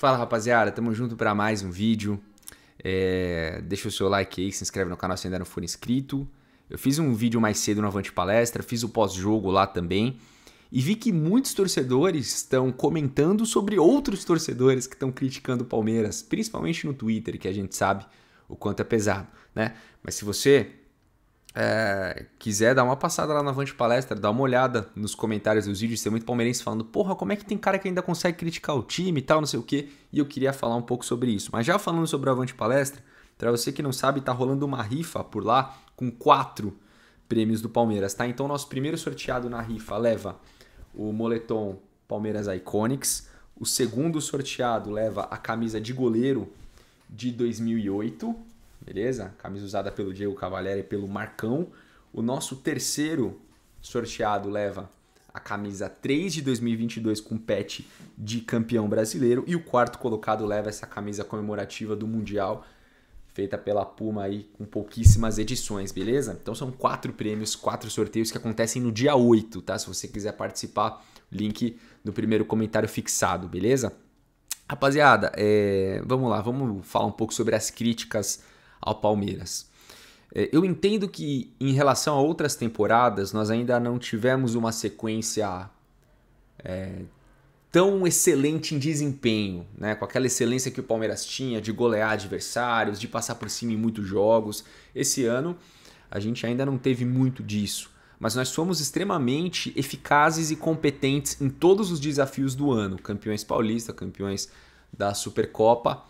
Fala rapaziada, tamo junto para mais um vídeo. É, deixa o seu like aí, se inscreve no canal se ainda não for inscrito. Eu fiz um vídeo mais cedo no Avante Palestra, fiz o pós-jogo lá também. E vi que muitos torcedores estão comentando sobre outros torcedores que estão criticando o Palmeiras, principalmente no Twitter, que a gente sabe o quanto é pesado, né? Mas se você é, quiser dar uma passada lá na Avante Palestra, dar uma olhada nos comentários dos vídeos, tem muito palmeirense falando, porra, como é que tem cara que ainda consegue criticar o time e tal, não sei o que, e eu queria falar um pouco sobre isso. Mas já falando sobre a Avante Palestra, para você que não sabe, tá rolando uma rifa por lá com quatro prêmios do Palmeiras, tá? Então nosso primeiro sorteado na rifa leva o moletom Palmeiras Iconics, o segundo sorteado leva a camisa de goleiro de 2008, beleza? Camisa usada pelo Diego Cavalieri e pelo Marcão. O nosso terceiro sorteado leva a camisa 3 de 2022 com pet de campeão brasileiro e o quarto colocado leva essa camisa comemorativa do Mundial feita pela Puma aí com pouquíssimas edições, beleza? Então são quatro prêmios, quatro sorteios que acontecem no dia 8, tá? Se você quiser participar, link no primeiro comentário fixado, beleza? Rapaziada, é... vamos lá, vamos falar um pouco sobre as críticas ao Palmeiras. É, eu entendo que em relação a outras temporadas nós ainda não tivemos uma sequência é, tão excelente em desempenho, né? com aquela excelência que o Palmeiras tinha de golear adversários, de passar por cima em muitos jogos. Esse ano a gente ainda não teve muito disso, mas nós fomos extremamente eficazes e competentes em todos os desafios do ano: campeões paulista, campeões da Supercopa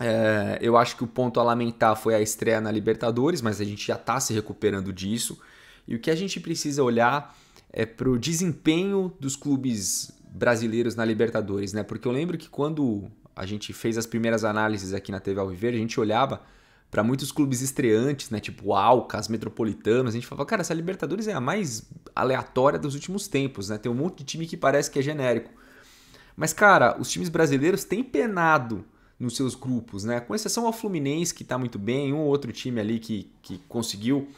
é, eu acho que o ponto a lamentar foi a estreia na Libertadores, mas a gente já está se recuperando disso. E o que a gente precisa olhar é para o desempenho dos clubes brasileiros na Libertadores, né? Porque eu lembro que quando a gente fez as primeiras análises aqui na TV Alviver, a gente olhava para muitos clubes estreantes, né? Tipo Alcas, Metropolitanos, a gente falava, cara, essa Libertadores é a mais aleatória dos últimos tempos, né? Tem um monte de time que parece que é genérico. Mas, cara, os times brasileiros têm penado nos seus grupos, né? Com exceção ao Fluminense, que está muito bem, um ou outro time ali que, que conseguiu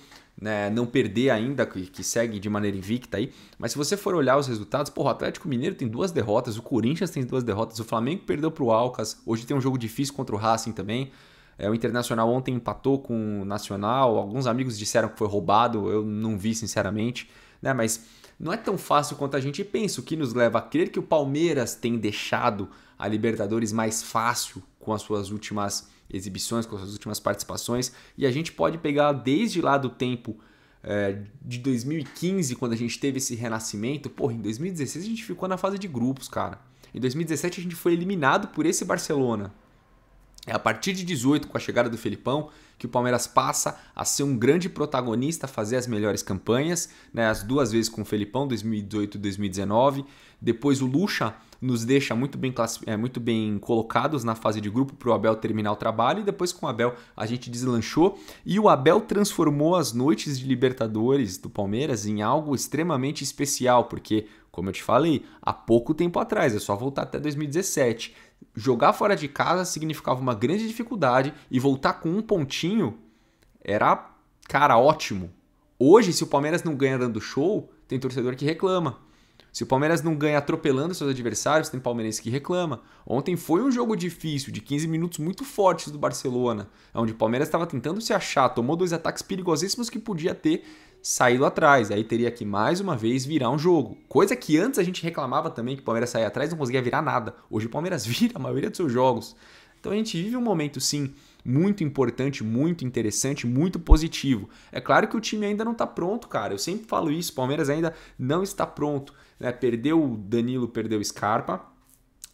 né, não perder ainda, que, que, segue de maneira invicta aí. Mas se você for olhar os resultados, porra, o Atlético Mineiro tem duas derrotas, o Corinthians tem duas derrotas, o Flamengo perdeu para o Alcas, hoje tem um jogo difícil contra o Racing também. É, o Internacional ontem empatou com o Nacional, alguns amigos disseram que foi roubado, eu não vi sinceramente, né? Mas não é tão fácil quanto a gente pensa, o que nos leva a crer que o Palmeiras tem deixado a Libertadores mais fácil com as suas últimas exibições, com as suas últimas participações. E a gente pode pegar desde lá do tempo é, de 2015, quando a gente teve esse renascimento. Porra, em 2016 a gente ficou na fase de grupos, cara. Em 2017 a gente foi eliminado por esse Barcelona. É a partir de 18, com a chegada do Felipão, que o Palmeiras passa a ser um grande protagonista, fazer as melhores campanhas, né? as duas vezes com o Felipão, 2018 e 2019. Depois o Lucha nos deixa muito bem, é, muito bem colocados na fase de grupo para o Abel terminar o trabalho e depois com o Abel a gente deslanchou. E o Abel transformou as noites de Libertadores do Palmeiras em algo extremamente especial, porque, como eu te falei, há pouco tempo atrás, é só voltar até 2017. Jogar fora de casa significava uma grande dificuldade e voltar com um pontinho Coutinho era, cara, ótimo. Hoje, se o Palmeiras não ganha dando show, tem torcedor que reclama. Se o Palmeiras não ganha atropelando seus adversários, tem palmeirense que reclama. Ontem foi um jogo difícil, de 15 minutos muito fortes do Barcelona, onde o Palmeiras estava tentando se achar, tomou dois ataques perigosíssimos que podia ter saído atrás. Aí teria que mais uma vez virar um jogo. Coisa que antes a gente reclamava também que o Palmeiras saía atrás e não conseguia virar nada. Hoje o Palmeiras vira a maioria dos seus jogos. Então a gente vive um momento sim muito importante, muito interessante, muito positivo. É claro que o time ainda não está pronto, cara. Eu sempre falo isso, o Palmeiras ainda não está pronto. Né? Perdeu o Danilo, perdeu o Scarpa.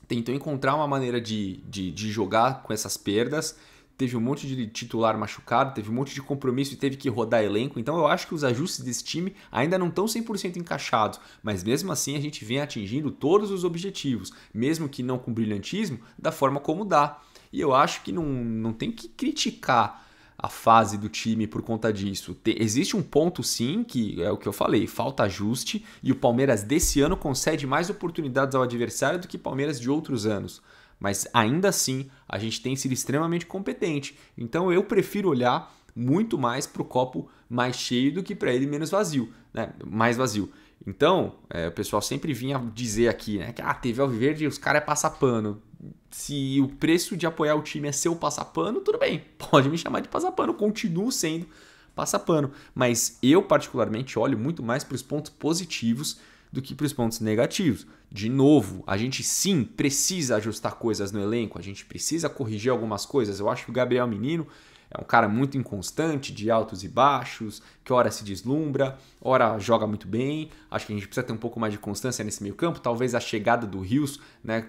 Tentou encontrar uma maneira de, de, de jogar com essas perdas teve um monte de titular machucado, teve um monte de compromisso e teve que rodar elenco. Então eu acho que os ajustes desse time ainda não estão 100% encaixados, mas mesmo assim a gente vem atingindo todos os objetivos, mesmo que não com brilhantismo, da forma como dá. E eu acho que não, não tem que criticar a fase do time por conta disso. existe um ponto sim que é o que eu falei, falta ajuste e o Palmeiras desse ano concede mais oportunidades ao adversário do que Palmeiras de outros anos. Mas ainda assim, a gente tem sido extremamente competente. Então eu prefiro olhar muito mais para o copo mais cheio do que para ele menos vazio, né? Mais vazio. Então, é, o pessoal sempre vinha dizer aqui, né? Que ah, teve Alviverde e os caras é passapano se o preço de apoiar o time é seu passapano, tudo bem, pode me chamar de passapano, continuo sendo passapano. Mas eu, particularmente, olho muito mais para os pontos positivos do que para os pontos negativos. De novo, a gente sim precisa ajustar coisas no elenco, a gente precisa corrigir algumas coisas. Eu acho que o Gabriel Menino é um cara muito inconstante, de altos e baixos, que hora se deslumbra, hora joga muito bem. Acho que a gente precisa ter um pouco mais de constância nesse meio campo. Talvez a chegada do Rios, né,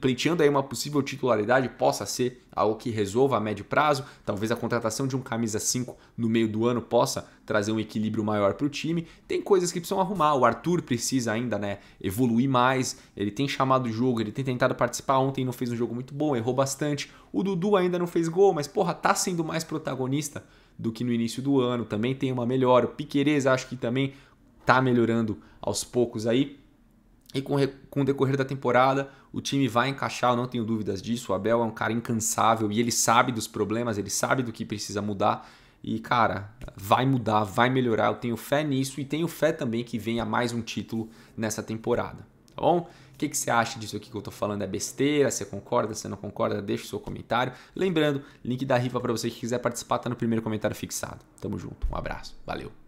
pleiteando aí uma possível titularidade possa ser algo que resolva a médio prazo. Talvez a contratação de um camisa 5 no meio do ano possa trazer um equilíbrio maior para o time. Tem coisas que precisam arrumar. O Arthur precisa ainda né, evoluir mais. Ele tem chamado o jogo, ele tem tentado participar. Ontem não fez um jogo muito bom, errou bastante. O Dudu ainda não fez gol, mas porra, tá sendo mais protagonista do que no início do ano. Também tem uma melhora. O Piqueires acho que também tá melhorando aos poucos aí. E com, com o decorrer da temporada, o time vai encaixar, eu não tenho dúvidas disso. O Abel é um cara incansável e ele sabe dos problemas, ele sabe do que precisa mudar. E, cara, vai mudar, vai melhorar. Eu tenho fé nisso e tenho fé também que venha mais um título nessa temporada. Tá bom? O que, que você acha disso aqui que eu tô falando? É besteira? Você concorda? Você não concorda? Deixa o seu comentário. Lembrando, link da rifa para você que quiser participar tá no primeiro comentário fixado. Tamo junto. Um abraço. Valeu.